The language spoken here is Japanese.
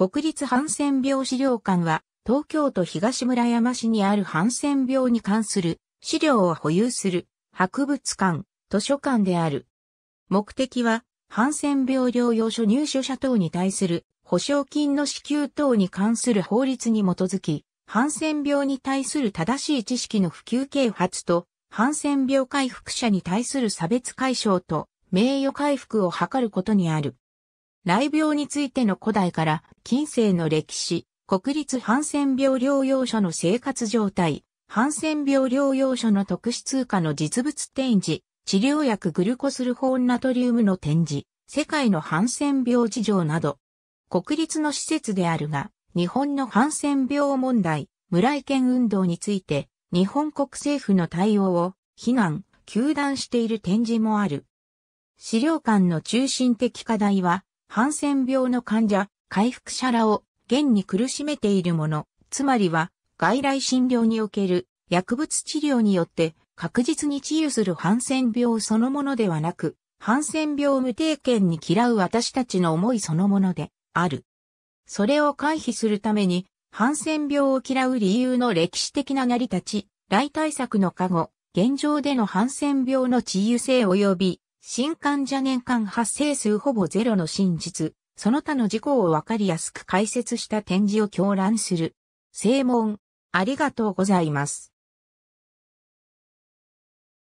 国立ハンセン病資料館は、東京都東村山市にあるハンセン病に関する資料を保有する博物館、図書館である。目的は、ハンセン病療養所入所者等に対する保証金の支給等に関する法律に基づき、ハンセン病に対する正しい知識の普及啓発と、ハンセン病回復者に対する差別解消と名誉回復を図ることにある。雷病についての古代から近世の歴史、国立ハンセン病療養所の生活状態、ハンセン病療養所の特殊通貨の実物展示、治療薬グルコスルホーンナトリウムの展示、世界のハンセン病事情など、国立の施設であるが、日本のハンセン病問題、村井県運動について、日本国政府の対応を、非難、求断している展示もある。資料館の中心的課題は、ハンセン病の患者、回復者らを、現に苦しめているもの、つまりは、外来診療における薬物治療によって確実に治癒するハンセン病そのものではなく、ハンセン病無定見に嫌う私たちの思いそのものである。それを回避するために、ハンセン病を嫌う理由の歴史的な成り立ち、来対策の過護、現状でのハンセン病の治癒性及び新刊邪年間発生数ほぼゼロの真実、その他の事項をわかりやすく解説した展示を狂乱する。正門、ありがとうございます。